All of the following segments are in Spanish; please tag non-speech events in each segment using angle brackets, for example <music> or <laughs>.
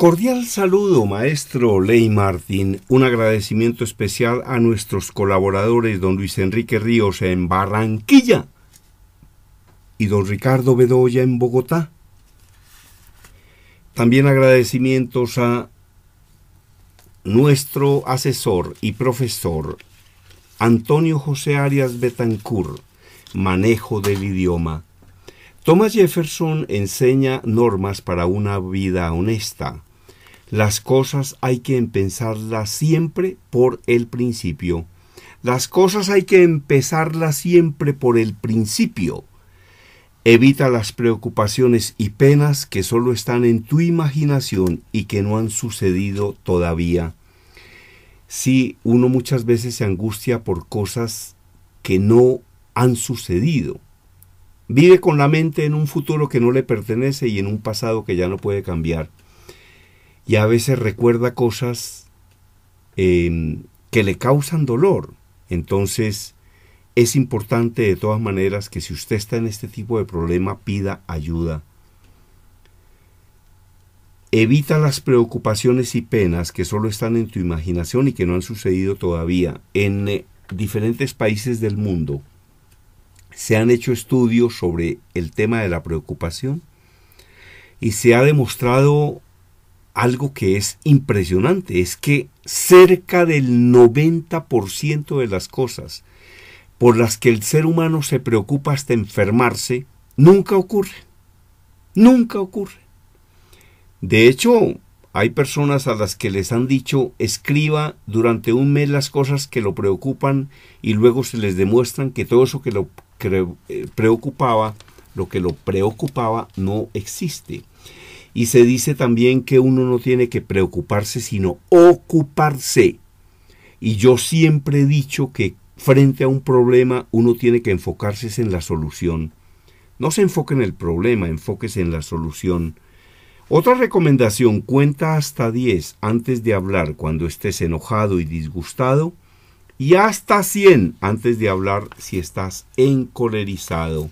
Cordial saludo, maestro Ley Martín. Un agradecimiento especial a nuestros colaboradores, don Luis Enrique Ríos en Barranquilla y don Ricardo Bedoya en Bogotá. También agradecimientos a nuestro asesor y profesor Antonio José Arias Betancourt, manejo del idioma. Thomas Jefferson enseña normas para una vida honesta las cosas hay que empezarlas siempre por el principio. Las cosas hay que empezarlas siempre por el principio. Evita las preocupaciones y penas que solo están en tu imaginación y que no han sucedido todavía. Si uno muchas veces se angustia por cosas que no han sucedido. Vive con la mente en un futuro que no le pertenece y en un pasado que ya no puede cambiar y a veces recuerda cosas em, que le causan dolor. Entonces, es importante de todas maneras que si usted está en este tipo de problema, pida ayuda. Evita las preocupaciones y penas que solo están en tu imaginación y que no han sucedido todavía. En eh, diferentes países del mundo se han hecho estudios sobre el tema de la preocupación y se ha demostrado algo que es impresionante, es que cerca del 90% de las cosas por las que el ser humano se preocupa hasta enfermarse, nunca ocurre. Nunca ocurre. De hecho, hay personas a las que les han dicho escriba durante un mes las cosas que lo preocupan y luego se les demuestran que todo eso que lo eh, preocupaba, lo que lo preocupaba no existe. Y se dice también que uno no tiene que preocuparse, sino ocuparse. Y yo siempre he dicho que frente a un problema uno tiene que enfocarse en la solución. No se enfoque en el problema, enfóquese en la solución. Otra recomendación, cuenta hasta 10 antes de hablar cuando estés enojado y disgustado y hasta 100 antes de hablar si estás encolerizado.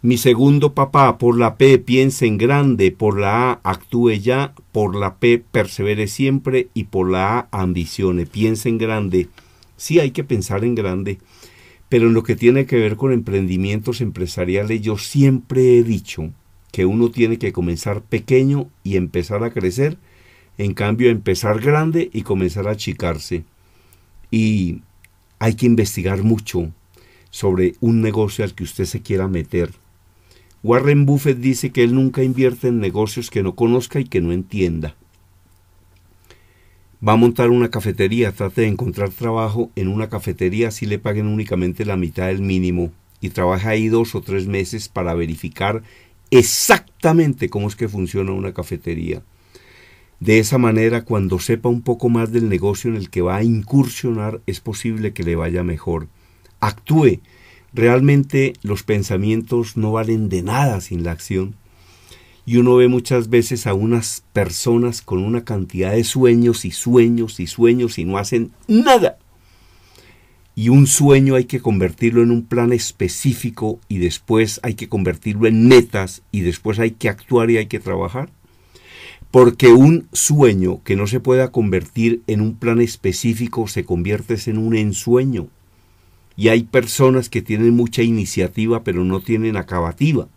Mi segundo papá, por la P piense en grande, por la A actúe ya, por la P persevere siempre y por la A ambicione, piense en grande. Sí hay que pensar en grande, pero en lo que tiene que ver con emprendimientos empresariales yo siempre he dicho que uno tiene que comenzar pequeño y empezar a crecer, en cambio empezar grande y comenzar a achicarse. Y hay que investigar mucho sobre un negocio al que usted se quiera meter Warren Buffett dice que él nunca invierte en negocios que no conozca y que no entienda. Va a montar una cafetería, trate de encontrar trabajo en una cafetería si le paguen únicamente la mitad del mínimo y trabaja ahí dos o tres meses para verificar exactamente cómo es que funciona una cafetería. De esa manera, cuando sepa un poco más del negocio en el que va a incursionar, es posible que le vaya mejor. Actúe, Realmente los pensamientos no valen de nada sin la acción. Y uno ve muchas veces a unas personas con una cantidad de sueños y sueños y sueños y no hacen nada. Y un sueño hay que convertirlo en un plan específico y después hay que convertirlo en metas y después hay que actuar y hay que trabajar. Porque un sueño que no se pueda convertir en un plan específico se convierte en un ensueño, y hay personas que tienen mucha iniciativa pero no tienen acabativa.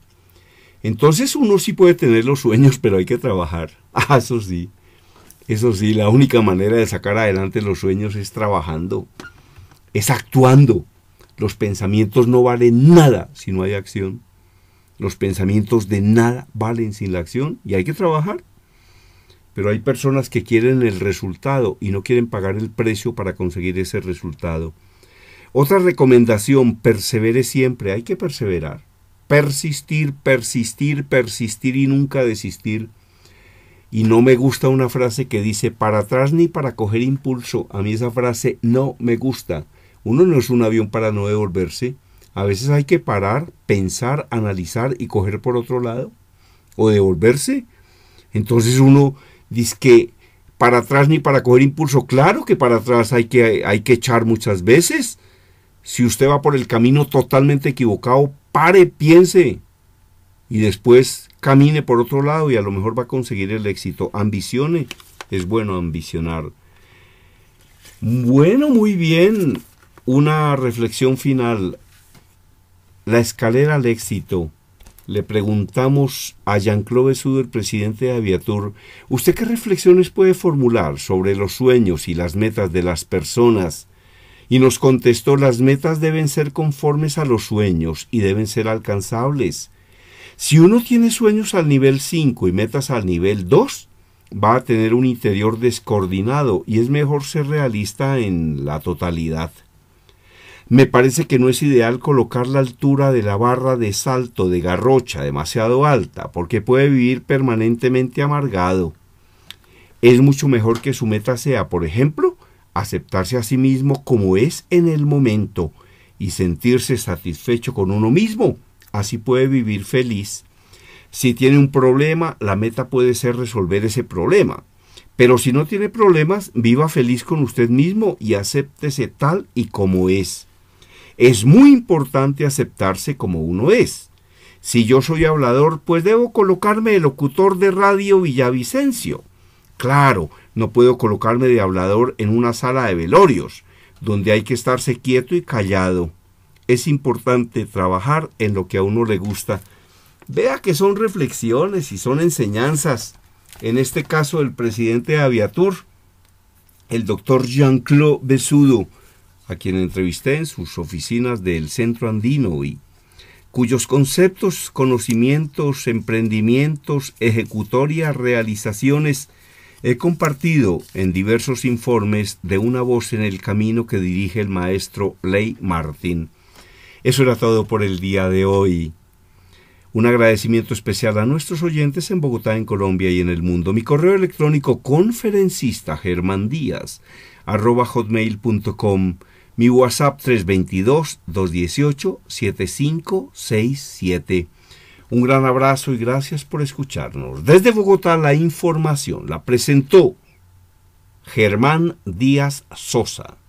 Entonces uno sí puede tener los sueños, pero hay que trabajar. <laughs> Ah, eso sí. Eso sí, la única manera de sacar adelante los sueños es trabajando, es actuando. Los pensamientos no valen nada si no hay acción. Los pensamientos de nada valen sin la acción y hay que trabajar. Pero hay personas que quieren el resultado y no quieren pagar el precio para conseguir ese resultado. Otra recomendación, persevere siempre, hay que perseverar. Persistir, persistir, persistir y nunca desistir. Y no me gusta una frase que dice para atrás ni para coger impulso. A mí esa frase no me gusta. Uno no es un avión para no devolverse. A veces hay que parar, pensar, analizar y coger por otro lado. O devolverse. Entonces uno dice que para atrás ni para coger impulso. Claro que para atrás hay que, hay que echar muchas veces. Si usted va por el camino totalmente equivocado, pare, piense y después camine por otro lado y a lo mejor va a conseguir el éxito. Ambicione, es bueno ambicionar. Bueno, muy bien. Una reflexión final. La escalera al éxito. Le preguntamos a Jean-Claude el presidente de Aviatur, ¿usted qué reflexiones puede formular sobre los sueños y las metas de las personas y nos contestó, las metas deben ser conformes a los sueños y deben ser alcanzables. Si uno tiene sueños al nivel 5 y metas al nivel 2, va a tener un interior descoordinado y es mejor ser realista en la totalidad. Me parece que no es ideal colocar la altura de la barra de salto de garrocha demasiado alta, porque puede vivir permanentemente amargado. Es mucho mejor que su meta sea, por ejemplo, aceptarse a sí mismo como es en el momento y sentirse satisfecho con uno mismo. Así puede vivir feliz. Si tiene un problema, la meta puede ser resolver ese problema. Pero si no tiene problemas, viva feliz con usted mismo y acéptese tal y como es. Es muy importante aceptarse como uno es. Si yo soy hablador, pues debo colocarme el locutor de radio Villavicencio. Claro, no puedo colocarme de hablador en una sala de velorios, donde hay que estarse quieto y callado. Es importante trabajar en lo que a uno le gusta. Vea que son reflexiones y son enseñanzas. En este caso el presidente de Aviatur, el doctor Jean-Claude Besudo, a quien entrevisté en sus oficinas del Centro Andino y cuyos conceptos, conocimientos, emprendimientos, ejecutorias, realizaciones He compartido en diversos informes de una voz en el camino que dirige el maestro Ley Martin. Eso era todo por el día de hoy. Un agradecimiento especial a nuestros oyentes en Bogotá, en Colombia y en el mundo. Mi correo electrónico conferencista Díaz arroba hotmail.com. Mi WhatsApp 322-218-7567. Un gran abrazo y gracias por escucharnos. Desde Bogotá la información la presentó Germán Díaz Sosa.